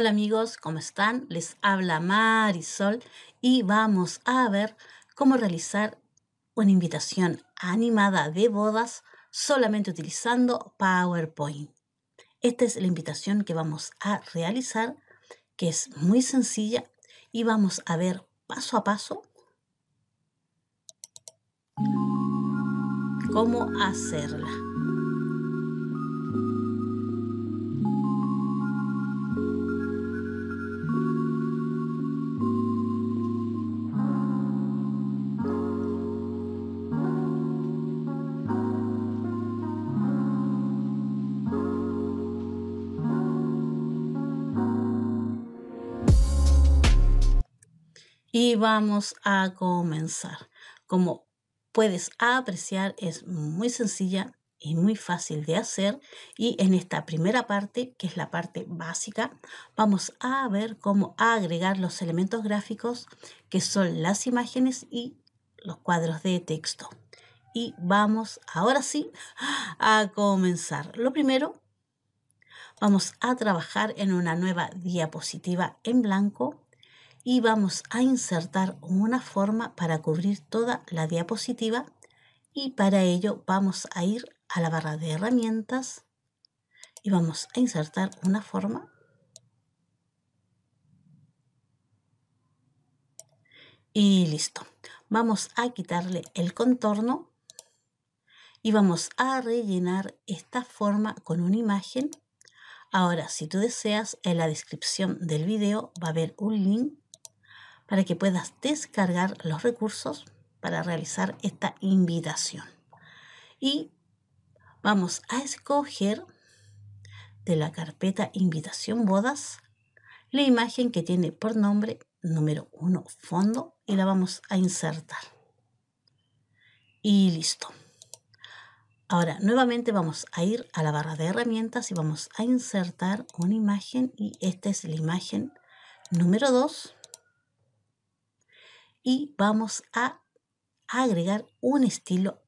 Hola amigos, ¿cómo están? Les habla Marisol y vamos a ver cómo realizar una invitación animada de bodas solamente utilizando PowerPoint. Esta es la invitación que vamos a realizar, que es muy sencilla y vamos a ver paso a paso cómo hacerla. vamos a comenzar. Como puedes apreciar, es muy sencilla y muy fácil de hacer. Y en esta primera parte, que es la parte básica, vamos a ver cómo agregar los elementos gráficos que son las imágenes y los cuadros de texto. Y vamos ahora sí a comenzar. Lo primero, vamos a trabajar en una nueva diapositiva en blanco y vamos a insertar una forma para cubrir toda la diapositiva y para ello vamos a ir a la barra de herramientas y vamos a insertar una forma y listo vamos a quitarle el contorno y vamos a rellenar esta forma con una imagen ahora si tú deseas en la descripción del video va a haber un link para que puedas descargar los recursos para realizar esta invitación. Y vamos a escoger de la carpeta invitación bodas la imagen que tiene por nombre número 1 fondo y la vamos a insertar. Y listo. Ahora nuevamente vamos a ir a la barra de herramientas y vamos a insertar una imagen y esta es la imagen número 2 y vamos a agregar un estilo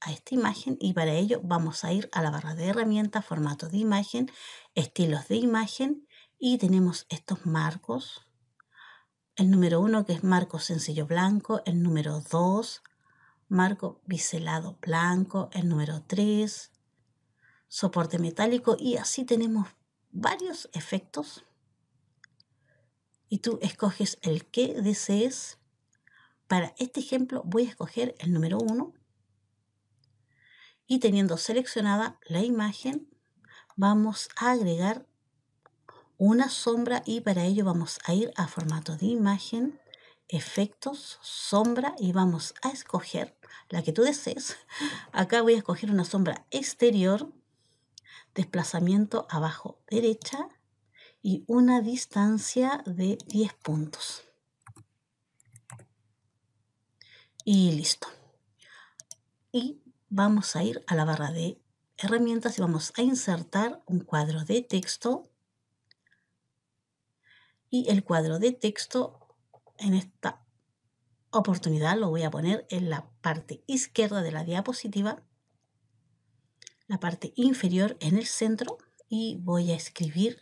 a esta imagen y para ello vamos a ir a la barra de herramientas, formato de imagen, estilos de imagen y tenemos estos marcos. El número 1 que es marco sencillo blanco, el número 2 marco biselado blanco, el número 3 soporte metálico y así tenemos varios efectos y tú escoges el que desees. Para este ejemplo voy a escoger el número 1 y teniendo seleccionada la imagen vamos a agregar una sombra y para ello vamos a ir a formato de imagen, efectos, sombra y vamos a escoger la que tú desees. Acá voy a escoger una sombra exterior, desplazamiento abajo derecha y una distancia de 10 puntos. Y listo. Y vamos a ir a la barra de herramientas y vamos a insertar un cuadro de texto. Y el cuadro de texto en esta oportunidad lo voy a poner en la parte izquierda de la diapositiva, la parte inferior en el centro y voy a escribir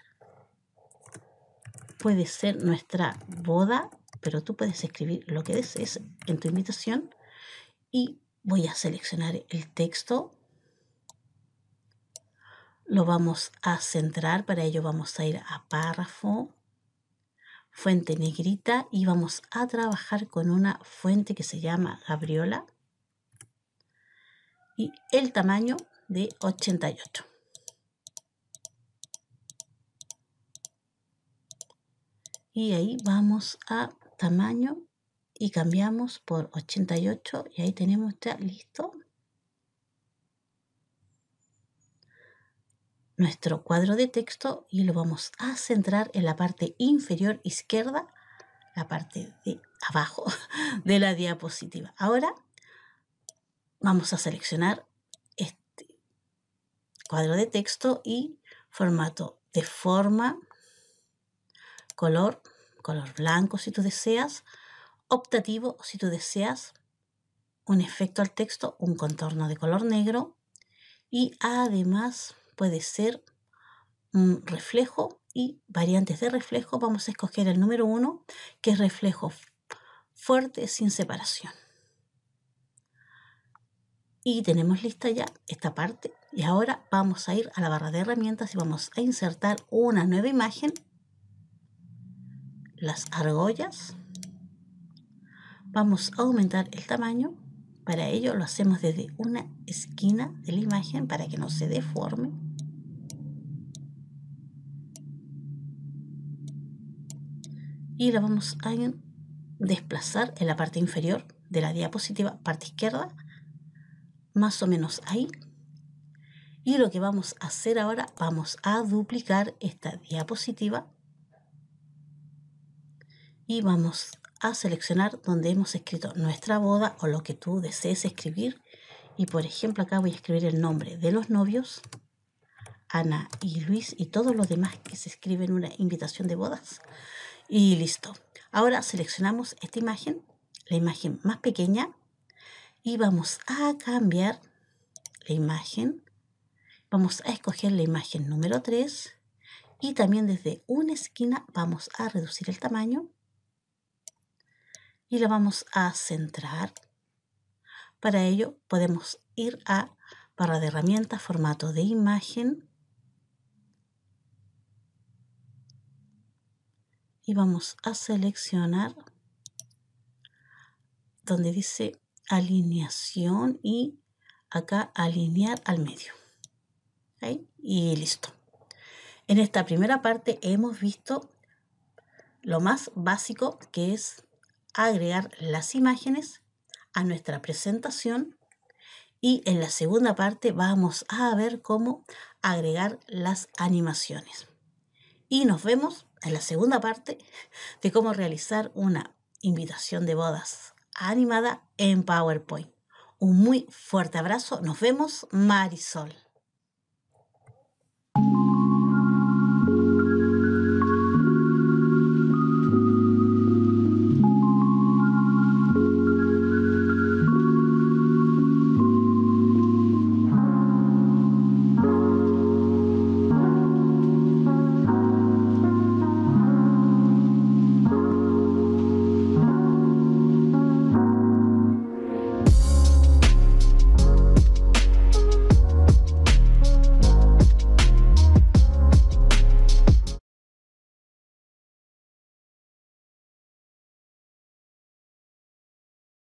puede ser nuestra boda, pero tú puedes escribir lo que desees en tu invitación y voy a seleccionar el texto. Lo vamos a centrar, para ello vamos a ir a párrafo, fuente negrita y vamos a trabajar con una fuente que se llama Gabriola y el tamaño de 88. y ahí vamos a tamaño y cambiamos por 88 y ahí tenemos ya listo nuestro cuadro de texto y lo vamos a centrar en la parte inferior izquierda, la parte de abajo de la diapositiva. Ahora vamos a seleccionar este cuadro de texto y formato de forma, color, color blanco si tú deseas, optativo si tú deseas un efecto al texto, un contorno de color negro y además puede ser un reflejo y variantes de reflejo. Vamos a escoger el número 1 que es reflejo fuerte sin separación. Y tenemos lista ya esta parte y ahora vamos a ir a la barra de herramientas y vamos a insertar una nueva imagen las argollas. Vamos a aumentar el tamaño. Para ello lo hacemos desde una esquina de la imagen para que no se deforme. Y la vamos a desplazar en la parte inferior de la diapositiva, parte izquierda, más o menos ahí. Y lo que vamos a hacer ahora, vamos a duplicar esta diapositiva y vamos a seleccionar donde hemos escrito nuestra boda o lo que tú desees escribir. Y por ejemplo acá voy a escribir el nombre de los novios, Ana y Luis y todos los demás que se escriben una invitación de bodas. Y listo. Ahora seleccionamos esta imagen, la imagen más pequeña, y vamos a cambiar la imagen. Vamos a escoger la imagen número 3 y también desde una esquina vamos a reducir el tamaño y la vamos a centrar. Para ello podemos ir a barra de herramientas, formato de imagen y vamos a seleccionar donde dice alineación y acá alinear al medio. Y listo. En esta primera parte hemos visto lo más básico que es agregar las imágenes a nuestra presentación y en la segunda parte vamos a ver cómo agregar las animaciones. Y nos vemos en la segunda parte de cómo realizar una invitación de bodas animada en PowerPoint. Un muy fuerte abrazo. Nos vemos, Marisol.